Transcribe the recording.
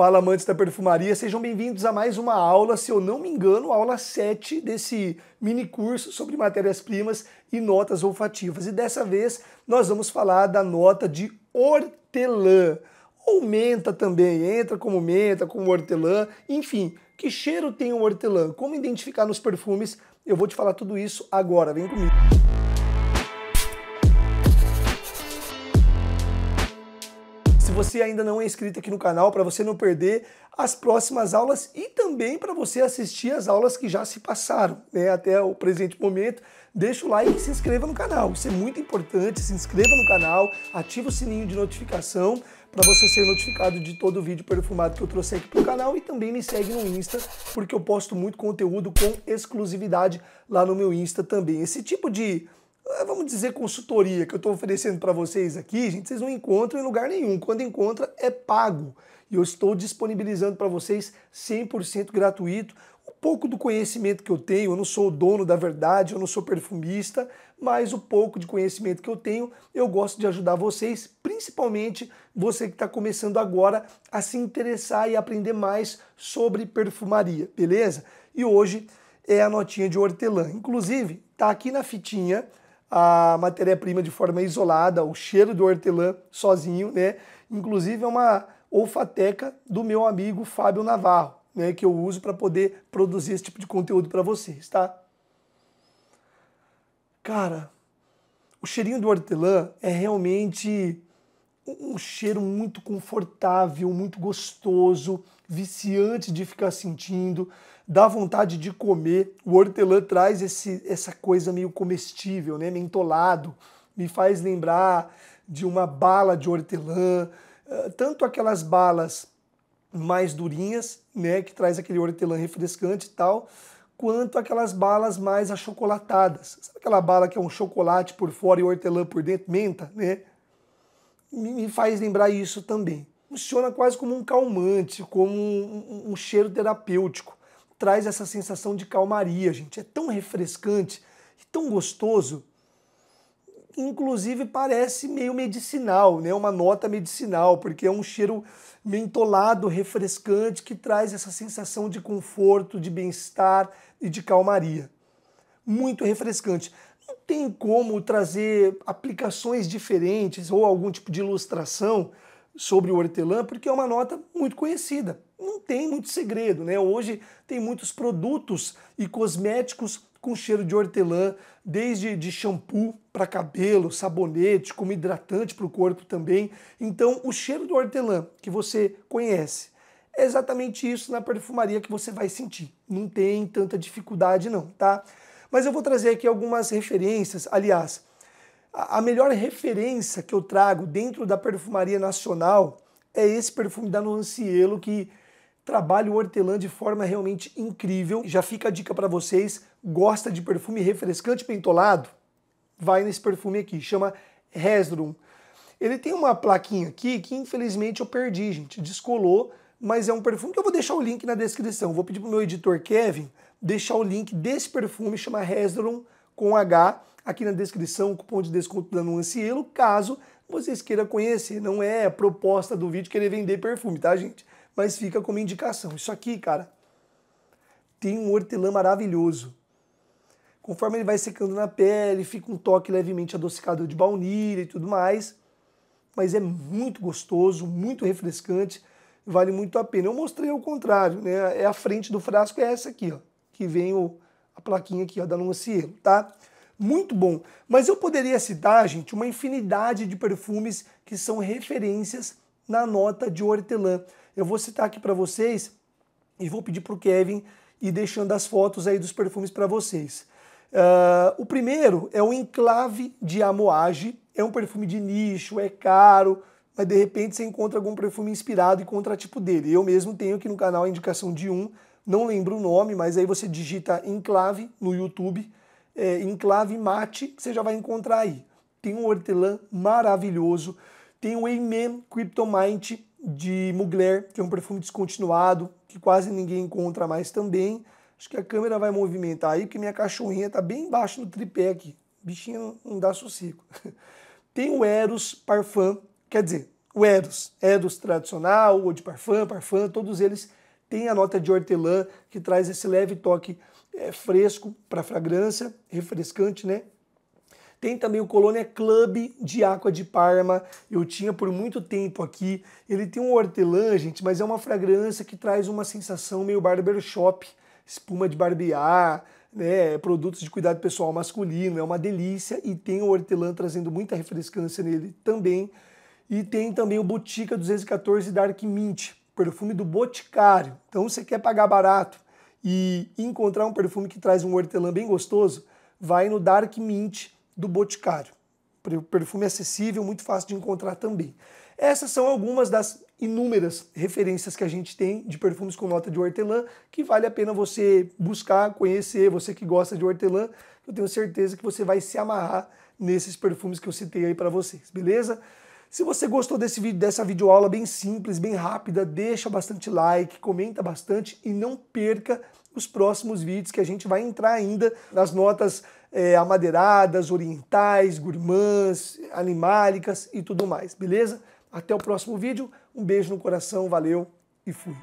Fala amantes da perfumaria, sejam bem-vindos a mais uma aula, se eu não me engano, aula 7 desse mini curso sobre matérias-primas e notas olfativas. E dessa vez nós vamos falar da nota de hortelã, ou menta também, entra como menta, como hortelã, enfim, que cheiro tem o hortelã, como identificar nos perfumes, eu vou te falar tudo isso agora, vem comigo. você ainda não é inscrito aqui no canal, para você não perder as próximas aulas e também para você assistir as aulas que já se passaram né, até o presente momento. Deixa o like e se inscreva no canal. Isso é muito importante. Se inscreva no canal, ativa o sininho de notificação para você ser notificado de todo o vídeo perfumado que eu trouxe aqui para o canal e também me segue no Insta, porque eu posto muito conteúdo com exclusividade lá no meu Insta também. Esse tipo de ah, vamos dizer, consultoria que eu estou oferecendo para vocês aqui, gente, vocês não encontram em lugar nenhum. Quando encontra, é pago. E eu estou disponibilizando para vocês 100% gratuito um pouco do conhecimento que eu tenho. Eu não sou o dono da verdade, eu não sou perfumista, mas o pouco de conhecimento que eu tenho, eu gosto de ajudar vocês, principalmente você que está começando agora a se interessar e aprender mais sobre perfumaria, beleza? E hoje é a notinha de hortelã. Inclusive, tá aqui na fitinha a matéria-prima de forma isolada, o cheiro do hortelã sozinho, né? Inclusive é uma olfateca do meu amigo Fábio Navarro, né, que eu uso para poder produzir esse tipo de conteúdo para vocês, tá? Cara, o cheirinho do hortelã é realmente um cheiro muito confortável, muito gostoso, viciante de ficar sentindo dá vontade de comer. O hortelã traz esse, essa coisa meio comestível, né? mentolado, me faz lembrar de uma bala de hortelã, eh, tanto aquelas balas mais durinhas, né, que traz aquele hortelã refrescante e tal, quanto aquelas balas mais achocolatadas. Sabe aquela bala que é um chocolate por fora e hortelã por dentro, menta, né? Me faz lembrar isso também. Funciona quase como um calmante, como um, um, um cheiro terapêutico traz essa sensação de calmaria, gente. É tão refrescante e tão gostoso. Inclusive parece meio medicinal, né? Uma nota medicinal, porque é um cheiro mentolado, refrescante, que traz essa sensação de conforto, de bem-estar e de calmaria. Muito refrescante. Não tem como trazer aplicações diferentes ou algum tipo de ilustração sobre o hortelã, porque é uma nota muito conhecida. Não tem muito segredo, né? Hoje tem muitos produtos e cosméticos com cheiro de hortelã, desde de shampoo para cabelo, sabonete, como hidratante para o corpo também. Então, o cheiro do hortelã que você conhece é exatamente isso na perfumaria que você vai sentir. Não tem tanta dificuldade não, tá? Mas eu vou trazer aqui algumas referências, aliás, a melhor referência que eu trago dentro da perfumaria nacional é esse perfume da Nuancielo que trabalha o hortelã de forma realmente incrível. Já fica a dica para vocês, gosta de perfume refrescante pentolado? Vai nesse perfume aqui, chama Resdrum. Ele tem uma plaquinha aqui que infelizmente eu perdi, gente, descolou, mas é um perfume que eu vou deixar o link na descrição. Vou pedir pro meu editor Kevin deixar o link desse perfume, chama Resdrum com H aqui na descrição o cupom de desconto da Nuancielo, caso vocês queiram conhecer. Não é a proposta do vídeo querer vender perfume, tá, gente? Mas fica como indicação. Isso aqui, cara, tem um hortelã maravilhoso. Conforme ele vai secando na pele, fica um toque levemente adocicado de baunilha e tudo mais. Mas é muito gostoso, muito refrescante, vale muito a pena. Eu mostrei ao contrário, né? É a frente do frasco, é essa aqui, ó. Que vem o, a plaquinha aqui, ó, da Nuancielo, tá? muito bom. Mas eu poderia citar, gente, uma infinidade de perfumes que são referências na nota de hortelã. Eu vou citar aqui para vocês e vou pedir para o Kevin ir deixando as fotos aí dos perfumes para vocês. Uh, o primeiro é o Enclave de Amoage. É um perfume de nicho, é caro, mas de repente você encontra algum perfume inspirado e contratipo dele. Eu mesmo tenho aqui no canal a indicação de um, não lembro o nome, mas aí você digita Enclave no YouTube é, enclave mate, que você já vai encontrar aí. Tem um hortelã maravilhoso, tem o Amen Cryptomite de Mugler, que é um perfume descontinuado, que quase ninguém encontra mais também. Acho que a câmera vai movimentar aí, porque minha cachorrinha está bem embaixo no tripé aqui. Bichinha não, não dá sossego. Tem o Eros Parfum, quer dizer, o Eros, Eros tradicional, ou de Parfum, Parfum, todos eles têm a nota de hortelã, que traz esse leve toque é, fresco para fragrância, refrescante, né? Tem também o Colônia Club de Água de Parma. Eu tinha por muito tempo aqui. Ele tem um hortelã, gente, mas é uma fragrância que traz uma sensação meio barbershop. Espuma de barbear, né, produtos de cuidado pessoal masculino. É uma delícia. E tem o hortelã trazendo muita refrescância nele também. E tem também o Botica 214 Dark Mint, perfume do Boticário. Então, você quer pagar barato e encontrar um perfume que traz um hortelã bem gostoso, vai no Dark Mint do Boticário. Perfume acessível, muito fácil de encontrar também. Essas são algumas das inúmeras referências que a gente tem de perfumes com nota de hortelã, que vale a pena você buscar, conhecer, você que gosta de hortelã, eu tenho certeza que você vai se amarrar nesses perfumes que eu citei aí para vocês, beleza? Se você gostou desse vídeo, dessa videoaula bem simples, bem rápida, deixa bastante like, comenta bastante e não perca os próximos vídeos que a gente vai entrar ainda nas notas é, amadeiradas, orientais, gourmands, animálicas e tudo mais, beleza? Até o próximo vídeo, um beijo no coração, valeu e fui!